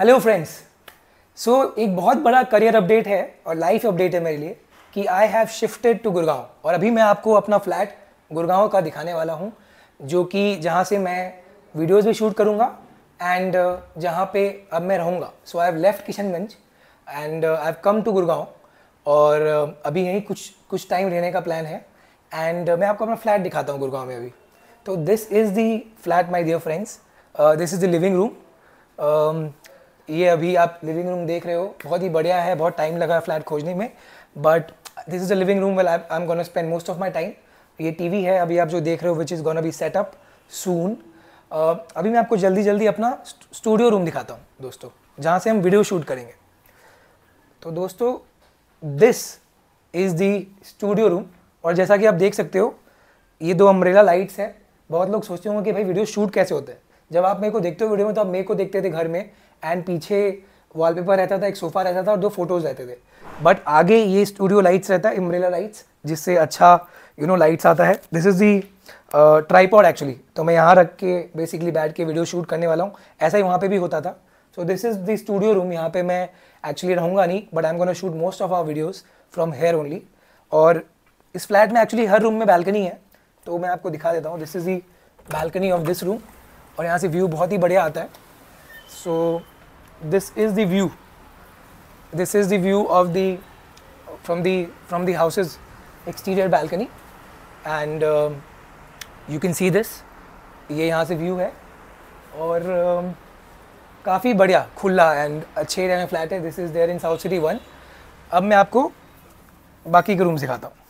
hello friends so एक बहुत बड़ा करियर अपडेट है और लाइफ अपडेट है मेरे लिए कि I have shifted to Gurgaon और अभी मैं आपको अपना फ्लैट गुड़गांव का दिखाने वाला हूँ जो कि जहाँ से मैं वीडियोस भी शूट करूँगा एंड uh, जहाँ पे अब मैं रहूँगा so I have left Kishanganj and I have come to Gurgaon और uh, अभी यहीं कुछ कुछ टाइम रहने का प्लान है एंड uh, मैं आपको अपना फ्लैट दिखाता हूँ गुड़गांव में अभी तो this is the flat my dear friends this is the living room ये अभी आप लिविंग रूम देख रहे हो बहुत ही बढ़िया है बहुत टाइम लगा फ्लैट खोजने में but this is a living room well I am gonna spend most of my time ये टीवी है अभी आप जो देख रहे हो which is gonna be setup soon अभी मैं आपको जल्दी जल्दी अपना स्टूडियो रूम दिखाता हूँ दोस्तों जहाँ से हम वीडियो शूट करेंगे तो दोस्तों this is the studio room और जैसा कि आप देख सकते हो ये दो अम्ब्रेला लाइट्स हैं बहुत लोग सोचते होंगे कि भाई वीडियो शूट कैसे होता है जब आप मेरे को देखते हो वीडियो में तो आप मेरे को देखते थे घर में एंड पीछे वॉलपेपर रहता था एक सोफा रहता था और दो फोटोज रहते थे बट आगे ये स्टूडियो लाइट्स रहता है इम्ब्रेला लाइट्स जिससे अच्छा यू नो लाइट्स आता है this is the tripod actually तो मैं यहाँ रख के बेसिकली बैठ के वीडियो शूट करने वाला हूँ ऐसा ही वहाँ पे भी होता था so this is the studio room यहाँ पे मैं एक्चुअली रहूँगा नहीं but I am gonna shoot most of our videos from here only और इस फ्लैट में एक्चुअली हर रूम में बैल्कनी है तो मैं आपको दिखा देता हूँ this is the balcony of this room और यहाँ से व्यू बहुत ही बढ़िया आता है so this is the view this is the view of the from the from the houses exterior balcony and you can see this ये यहाँ से व्यू है और uh, um, काफ़ी बढ़िया खुला एंड अच्छे एरिया में फ्लैट है this is there in South City one अब मैं आपको बाकी के रूम सिखाता हूँ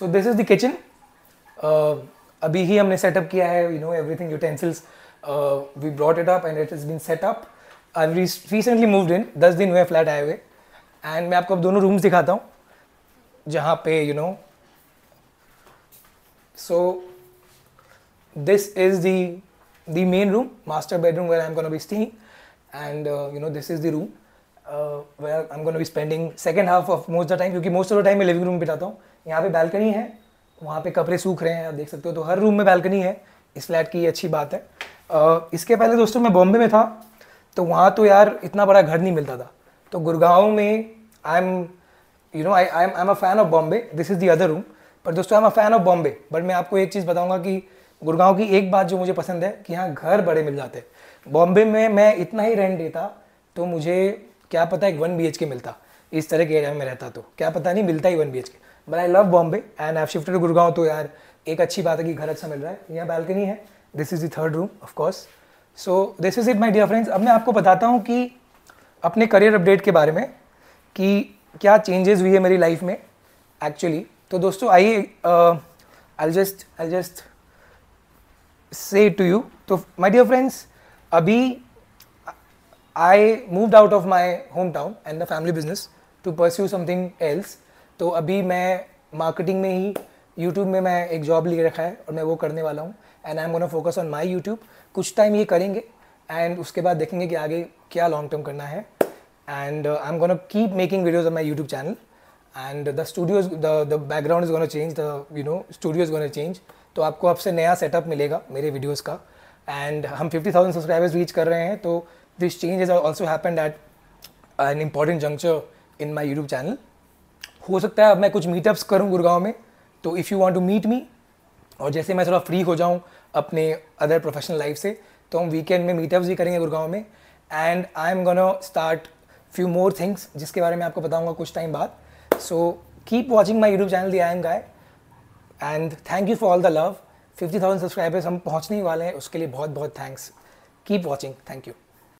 so this is the kitchen अभी ही हमने सेटअप किया है you know everything utensils we brought it up and it is been setup I recently moved in दस दिन हुए फ्लैट आए हुए एंड मैं आपको अब दोनों रूम्स दिखाता हूँ जहाँ पे you know so this is the main room master bedroom where I am gonna be stay and you know this is the room where I am gonna be spending second half of most the time क्योंकि most of the time मैं living room बिठाता हूँ यहाँ पे balcony है वहाँ पे कपड़े सूख रहे हैं आप देख सकते हो तो हर रूम में बैल्कनी है इस फ्लैट की अच्छी बात है इसके पहले दोस्तों मैं बॉम्बे में था तो वहाँ तो यार इतना बड़ा घर नहीं मिलता था तो गुड़गांव में I am you know I I am I am a fan of Bombay this is the other room पर दोस्तों I am a fan of Bombay but मैं आपको एक चीज़ बताऊँगा कि गुड़गांव की एक बात जो मुझे पसंद है कि यहाँ घर बड़े मिल जाते हैं बॉम्बे में मैं इतना ही रेंट देता तो मुझे क्या पता एक वन बी मिलता इस तरह के एरिया में रहता तो क्या पता नहीं मिलता ही वन बी but I love Bombay and I shift to Gurgaon तो यार एक अच्छी बात है कि घर अच्छा मिल रहा है यहाँ बालकनी है this is the third room of course so this is it my dear friends अब मैं आपको बताता हूँ कि अपने करियर अपडेट के बारे में कि क्या चेंजेस हुई है मेरी लाइफ में एक्चुअली तो दोस्तों आइए I just I just say to you तो माई डियर फ्रेंड्स अभी I moved out of my home town and the family business to pursue something else तो अभी मैं मार्केटिंग में ही यूट्यूब में मैं एक जॉब ले रखा है और मैं वो करने वाला हूँ and I am gonna focus on my YouTube कुछ टाइम ये करेंगे एंड उसके बाद देखेंगे कि आगे क्या लॉन्ग टर्म करना है and I am gonna keep making videos on my YouTube channel and the studios the background is gonna change the you know studio is gonna change तो आपको आपसे नया सेटअप मिलेगा मेरे वीडियोज़ का एंड हम फिफ्टी थाउजेंड सब्सक्राइबर्स रीच कर रहे हैं तो this change is also happen at an important juncture in my YouTube channel हो सकता है अब मैं कुछ मीटअप्स करूँ गुड़गांव में तो if you want to meet me और जैसे मैं थोड़ा फ्री हो जाऊँ अपने अदर प्रोफेशनल लाइफ से तो हम वीकेंड में मीटअप्स भी करेंगे गुड़गांव में and I am gonna start few more things जिसके बारे में आपको बताऊँगा कुछ टाइम बाद so keep watching my YouTube channel the I am guy and thank you for all the love fifty thousand subscribers हम पहुँचने ही वाले हैं उसके लिए बहुत बहुत thanks keep watching thank you